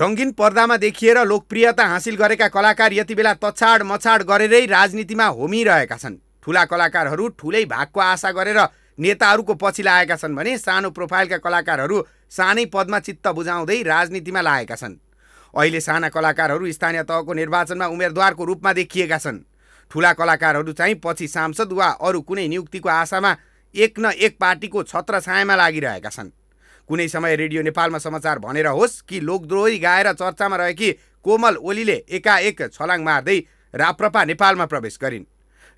रङ्गीन पर्दामा देखिएर लोकप्रियता हासिल गरेका कलाकार यति बेला तछाड मछाड गरेरै राजनीतिमा होमिरहेका छन् ठुला कलाकारहरू ठुलै भागको आशा गरेर नेताहरूको पछि लागेका छन् भने सानो प्रोफाइलका कलाकारहरू सानै पदमा चित्त बुझाउँदै राजनीतिमा लागेका छन् अहिले साना कलाकारहरू स्थानीय तहको निर्वाचनमा उम्मेद्वारको रूपमा देखिएका छन् ठुला कलाकारहरू चाहिँ पछि सांसद वा अरू कुनै नियुक्तिको आशामा एक न एक पार्टीको छत्रछायामा लागिरहेका छन् कुनै समय रेडियो नेपालमा समाचार भनेर होस् कि लोकद्रोही गाएर चर्चामा रहेकी कोमल ओलीले एकाएक छलाङ मार्दै राप्रपा नेपालमा प्रवेश गरिन्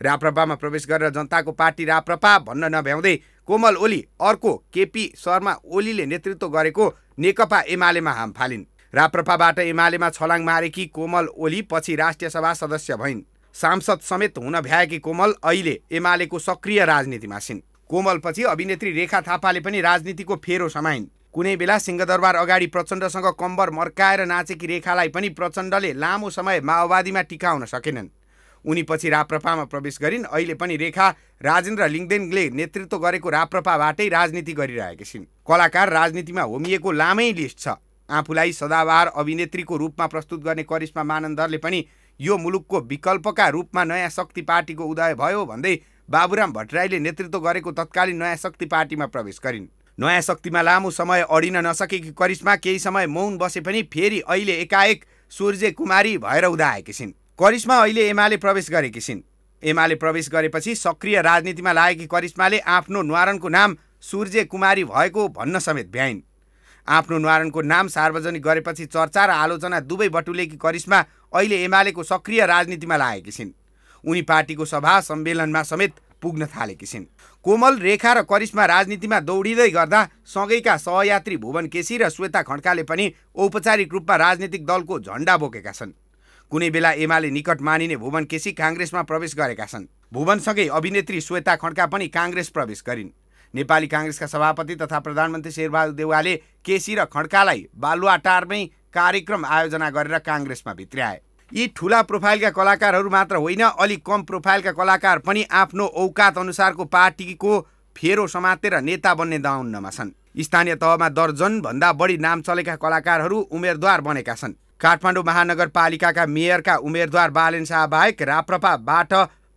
राप्रपामा प्रवेश गरेर जनताको पार्टी राप्रपा भन्न नभ्याउँदै कोमल ओली अर्को केपी शर्मा ओलीले नेतृत्व गरेको नेकपा एमालेमा हाम फालिन् राप्रपाबाट एमालेमा छलाङ मारेकी कोमल ओली पछि राष्ट्रिय सभा सदस्य भइन् सांसद समेत हुन भ्याएकी कोमल अहिले एमालेको सक्रिय राजनीतिमा छिन् कोमलपछि अभिनेत्री रेखा थापाले पनि राजनीतिको फेरो समाइन् कुनै बेला सिंहदरबार अगाडि प्रचण्डसँग कम्बर मर्काएर नाचेकी रेखालाई पनि प्रचण्डले लामो समय माओवादीमा टिकाउन सकेनन् उनी पछि राप्रपामा प्रवेश गरिन् अहिले पनि रेखा राजेन्द्र लिङ्गदेनले नेतृत्व गरेको राप्रपाबाटै राजनीति गरिरहेकी छिन् कलाकार राजनीतिमा होमिएको लामै लिस्ट छ आफूलाई सदाबार अभिनेत्रीको रूपमा प्रस्तुत गर्ने करिश्मा मानन्दरले पनि यो मुलुकको विकल्पका रूपमा नयाँ शक्ति पार्टीको उदय भयो भन्दै बाबुराम भट्टराईले नेतृत्व गरेको तत्कालीन नयाँ शक्ति पार्टीमा प्रवेश गरिन् नयाँ शक्तिमा लामो समय अडिन नसकेकी करिश्मा केही समय मौन बसे पनि फेरि अहिले एकाएक सूर्य कुमारी भएर उदाएकी छिन् करिश्मा अहिले एमाले प्रवेश गरेकी छिन् एमाले प्रवेश गरेपछि सक्रिय राजनीतिमा लागेकी करिश्माले आफ्नो न्वारणको नाम सूर्य कुमारी भएको भन्न समेत भ्याइन् आफ्नो न्वारणको नाम सार्वजनिक गरेपछि चर्चा र आलोचना दुवै बटुलेकी करिश्मा अहिले एमालेको सक्रिय राजनीतिमा लागेकी छिन् उनी पार्टीको सभा सम्मेलनमा समेत पुग्न थालेकी छिन् कोमल रेखा र करिश्मा राजनीतिमा दौडिँदै गर्दा सँगैका सहयात्री भुवन केसी र श्वेता खड्काले पनि औपचारिक रूपमा राजनीतिक दलको झण्डा बोकेका छन् कुनै बेला एमाले निकट मानिने भुवन केसी काङ्ग्रेसमा प्रवेश गरेका छन् भुवनसँगै अभिनेत्री श्वेता खड्का पनि काङ्ग्रेस प्रवेश गरिन् नेपाली काङ्ग्रेसका सभापति तथा प्रधानमन्त्री शेरबहादुर देवालले केसी र खड्कालाई बालुवाटारमै कार्यक्रम आयोजना गरेर काङ्ग्रेसमा भित्र्याए यी ठुला प्रोफाइलका कलाकारहरू मात्र होइन अलिक कम प्रोफाइलका कलाकार पनि आफ्नो औकात अनुसारको पार्टीको फेरो समातेर नेता बन्ने दाउन्नमा छन् स्थानीय तहमा दर्जनभन्दा बढी नाम चलेका कलाकारहरू उम्मेद्वार बनेका छन् काठमाडौँ महानगरपालिकाका मेयरका उम्मेद्वार बालेन शाह बाहेक राप्रपाबाट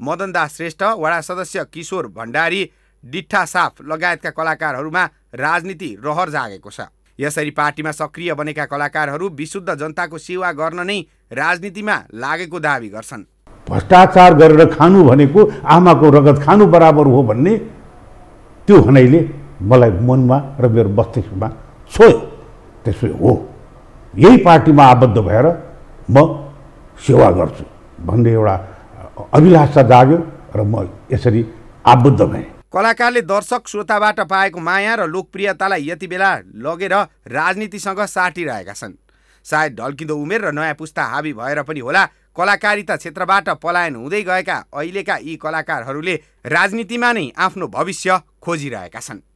मदनदास श्रेष्ठ वडा सदस्य किशोर भण्डारी डिट्ठा साफ लगायतका कलाकारहरूमा राजनीति रहर जागेको छ यसरी पार्टीमा सक्रिय बनेका कलाकारहरू विशुद्ध जनताको सेवा गर्न नै राजनीतिमा लागेको दावी गर्छन् भ्रष्टाचार गरेर खानु भनेको आमाको रगत खानु बराबर हो भन्ने त्यो भनाइले मलाई मनमा र मेरो मस्तिष्कमा छोयो त्यसै हो यही पार्टीमा आबद्ध भएर म सेवा गर्छु भन्ने एउटा अभिलाषा जाग्यो र म यसरी आबद्ध भएँ कलाकारले दर्शक श्रोताबाट पाएको माया र लोकप्रियतालाई यति बेला लगेर राजनीतिसँग साटिरहेका छन् सायद ढल्किँदो उमेर र नयाँ पुस्ता हाबी भएर पनि होला कलाकारिता क्षेत्रबाट पलायन हुँदै गएका अहिलेका यी कलाकारहरूले राजनीतिमा नै आफ्नो भविष्य खोजिरहेका छन्